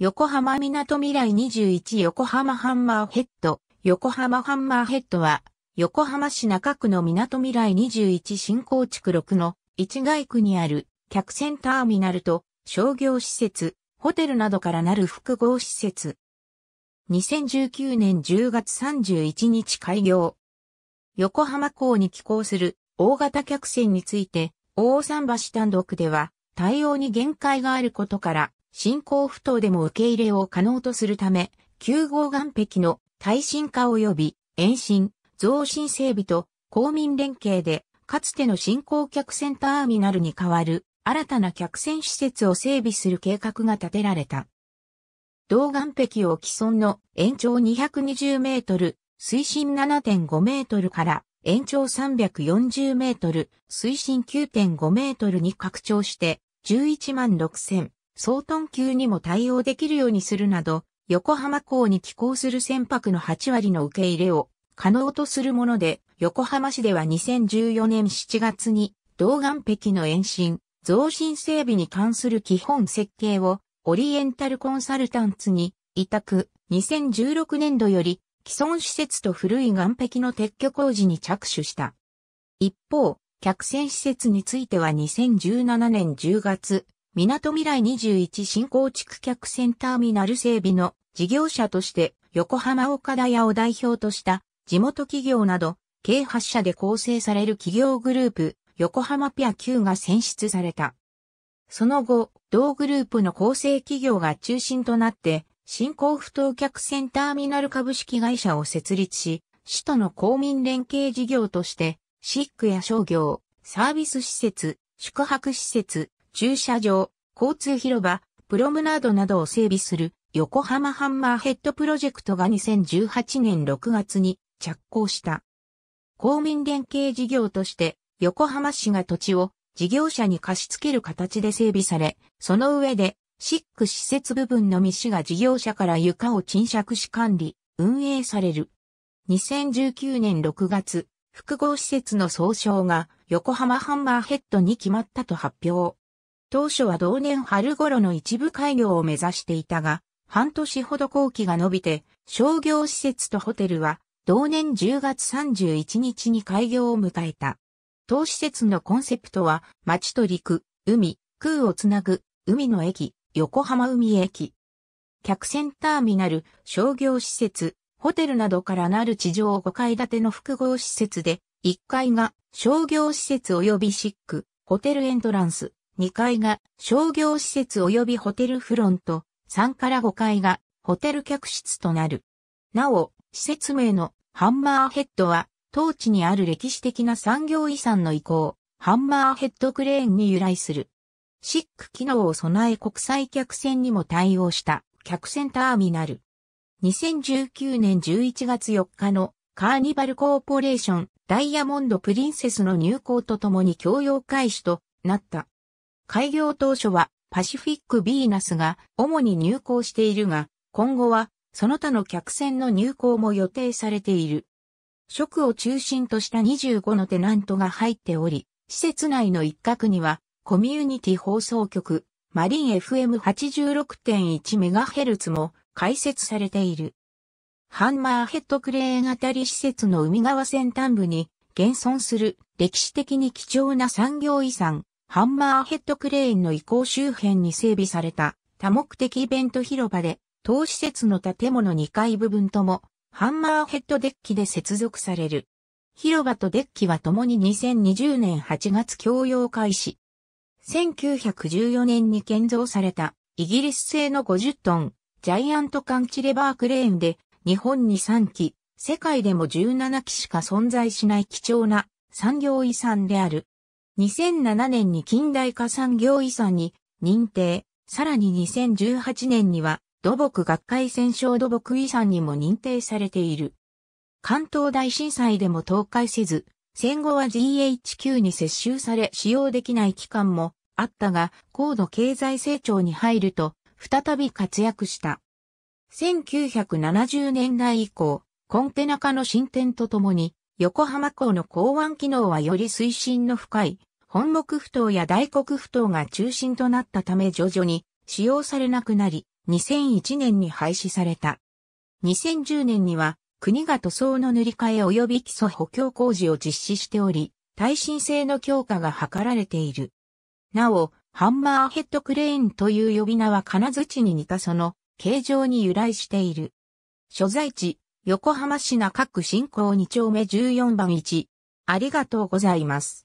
横浜港未来21横浜ハンマーヘッド。横浜ハンマーヘッドは、横浜市中区の港未来21新構地区6の市街区にある客船ターミナルと商業施設、ホテルなどからなる複合施設。2019年10月31日開業。横浜港に寄港する大型客船について、大桟橋単独では対応に限界があることから、進行不当でも受け入れを可能とするため、9号岸壁の耐震化及び延伸、増進整備と公民連携で、かつての新興客船ターミナルに代わる新たな客船施設を整備する計画が立てられた。同岸壁を既存の延長220メートル、水深7.5メートルから延長340メートル、水深9.5メートルに拡張して11万6000総ン級にも対応できるようにするなど、横浜港に寄港する船舶の8割の受け入れを可能とするもので、横浜市では2014年7月に、同岸壁の延伸、増進整備に関する基本設計を、オリエンタルコンサルタンツに委託、2016年度より、既存施設と古い岸壁の撤去工事に着手した。一方、客船施設については2017年10月、港未来21新構地区客船ターミナル整備の事業者として横浜岡田屋を代表とした地元企業など計8社で構成される企業グループ横浜ピア9が選出された。その後、同グループの構成企業が中心となって新興不当客船ターミナル株式会社を設立し、市との公民連携事業として、シックや商業、サービス施設、宿泊施設、駐車場、交通広場、プロムナードなどを整備する横浜ハンマーヘッドプロジェクトが2018年6月に着工した。公民連携事業として横浜市が土地を事業者に貸し付ける形で整備され、その上でシック施設部分のみ市が事業者から床を賃借し管理、運営される。2019年6月、複合施設の総称が横浜ハンマーヘッドに決まったと発表。当初は同年春頃の一部開業を目指していたが、半年ほど工期が伸びて、商業施設とホテルは、同年10月31日に開業を迎えた。当施設のコンセプトは、町と陸、海、空をつなぐ、海の駅、横浜海駅。客船ターミナル、商業施設、ホテルなどからなる地上5階建ての複合施設で、1階が商業施設及びシック、ホテルエントランス、2階が商業施設及びホテルフロント、3から5階がホテル客室となる。なお、施設名のハンマーヘッドは、当地にある歴史的な産業遺産の遺構、ハンマーヘッドクレーンに由来する。シック機能を備え国際客船にも対応した客船ターミナル。2019年11月4日のカーニバルコーポレーションダイヤモンドプリンセスの入港とともに共用開始となった。開業当初はパシフィックビーナスが主に入港しているが、今後はその他の客船の入港も予定されている。職を中心とした25のテナントが入っており、施設内の一角にはコミュニティ放送局、マリン FM86.1MHz も開設されている。ハンマーヘッドクレーンあたり施設の海側先端部に現存する歴史的に貴重な産業遺産、ハンマーヘッドクレーンの移行周辺に整備された多目的イベント広場で、当施設の建物2階部分とも、ハンマーヘッドデッキで接続される。広場とデッキは共に2020年8月供用開始。1914年に建造されたイギリス製の50トンジャイアントカンチレバークレーンで日本に3機、世界でも17機しか存在しない貴重な産業遺産である。2007年に近代化産業遺産に認定、さらに2018年には土木学会戦勝土木遺産にも認定されている。関東大震災でも倒壊せず、戦後は GHQ に接収され使用できない期間もあったが、高度経済成長に入ると、再び活躍した。1970年代以降、コンテナ化の進展とともに、横浜港の港湾機能はより水深の深い、本木埠頭や大黒埠頭が中心となったため徐々に使用されなくなり、2001年に廃止された。2010年には国が塗装の塗り替え及び基礎補強工事を実施しており、耐震性の強化が図られている。なお、ハンマーヘッドクレーンという呼び名は金槌に似たその形状に由来している。所在地、横浜市中区新港2丁目14番1。ありがとうございます。